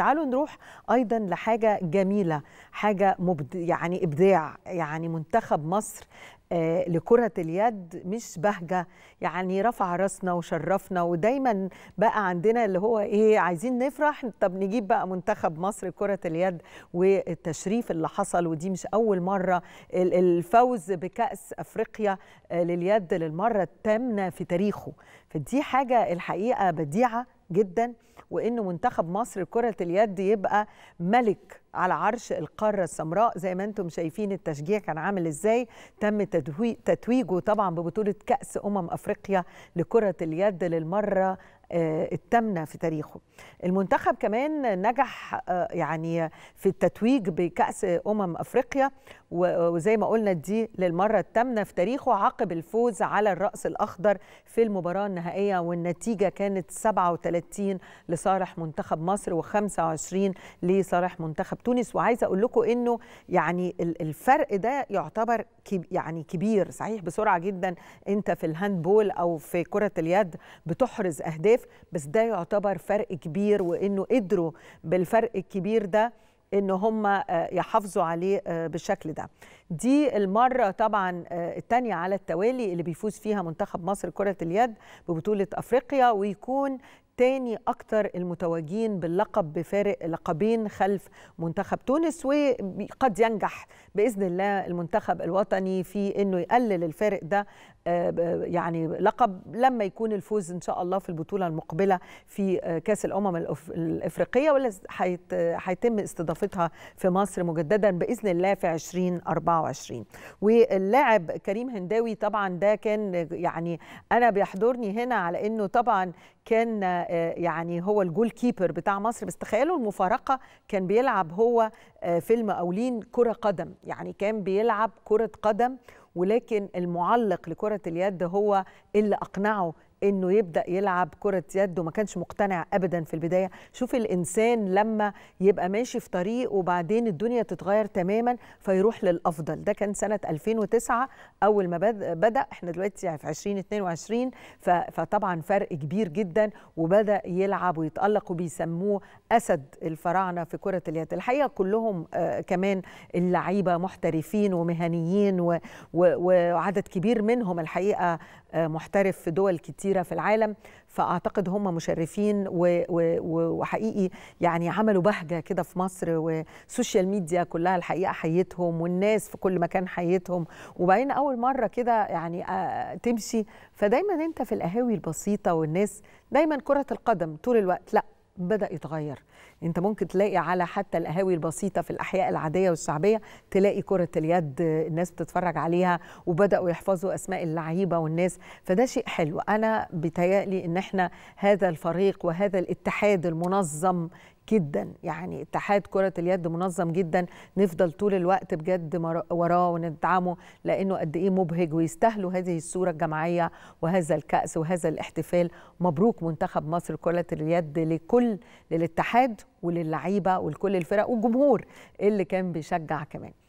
تعالوا نروح ايضا لحاجه جميله حاجه مبد... يعني ابداع يعني منتخب مصر آه، لكرة اليد مش بهجة يعني رفع راسنا وشرفنا ودايما بقى عندنا اللي هو ايه عايزين نفرح طب نجيب بقى منتخب مصر كرة اليد والتشريف اللي حصل ودي مش أول مرة الفوز بكأس أفريقيا آه، لليد للمرة التامنة في تاريخه فدي حاجة الحقيقة بديعة جدا وان منتخب مصر كره اليد يبقى ملك على عرش القاره السمراء زي ما انتم شايفين التشجيع كان عامل ازاي تم تتويجه طبعا ببطوله كاس امم افريقيا لكره اليد للمره آه، التامنه في تاريخه. المنتخب كمان نجح آه، يعني في التتويج بكاس امم افريقيا وزي ما قلنا دي للمره الثامنه في تاريخه عقب الفوز على الراس الاخضر في المباراه النهائيه والنتيجه كانت 37 لصالح منتخب مصر و25 لصالح منتخب تونس وعايزه اقول لكم انه يعني الفرق ده يعتبر يعني كبير صحيح بسرعه جدا انت في الهاندبول او في كره اليد بتحرز اهداف الاهداف بس ده يعتبر فرق كبير وانه قدروا بالفرق الكبير ده ان هم آه، يحافظوا عليه آه، بالشكل ده دي المره طبعا آه، الثانيه على التوالي اللي بيفوز فيها منتخب مصر كره اليد ببطوله افريقيا ويكون تاني أكتر المتواجدين باللقب بفارق لقبين خلف منتخب تونس وقد ينجح بإذن الله المنتخب الوطني في أنه يقلل الفارق ده آه، يعني لقب لما يكون الفوز ان شاء الله في البطوله المقبله في آه، كاس الامم الافريقيه واللي هيتم استضافتها في مصر مجددا باذن الله في 2024 واللاعب كريم هنداوي طبعا ده كان يعني انا بيحضرني هنا على انه طبعا كان آه، يعني هو الجول كيبر بتاع مصر بس تخيلوا المفارقه كان بيلعب هو في المقاولين كره قدم يعني كان بيلعب كره قدم ولكن المعلق لكرة اليد هو اللي أقنعه انه يبدا يلعب كره يد وما كانش مقتنع ابدا في البدايه شوف الانسان لما يبقى ماشي في طريق وبعدين الدنيا تتغير تماما فيروح للافضل ده كان سنه 2009 اول ما بدا احنا دلوقتي في 2022 فطبعا فرق كبير جدا وبدا يلعب ويتالق وبيسموه اسد الفراعنه في كره اليد الحقيقه كلهم آه، كمان اللعيبه محترفين ومهنيين وعدد كبير منهم الحقيقه آه، محترف في دول كتير كثيره في العالم فاعتقد هم مشرفين وحقيقي يعني عملوا بهجه كده في مصر والسوشيال ميديا كلها الحقيقه حيتهم والناس في كل مكان حيتهم وبعدين اول مره كده يعني آه، تمشي فدايما انت في القهاوي البسيطه والناس دايما كره القدم طول الوقت لا بدا يتغير انت ممكن تلاقي على حتى القهاوي البسيطه في الاحياء العاديه والشعبيه تلاقي كره اليد الناس بتتفرج عليها وبداوا يحفظوا اسماء اللعيبه والناس فده شيء حلو انا بتهيألي ان احنا هذا الفريق وهذا الاتحاد المنظم جدا يعني اتحاد كرة اليد منظم جدا نفضل طول الوقت بجد وراه وندعمه لأنه قد إيه مبهج ويستاهلوا هذه الصورة الجماعية وهذا الكأس وهذا الاحتفال مبروك منتخب مصر كرة اليد لكل للاتحاد وللعيبه ولكل الفرق والجمهور اللي كان بيشجع كمان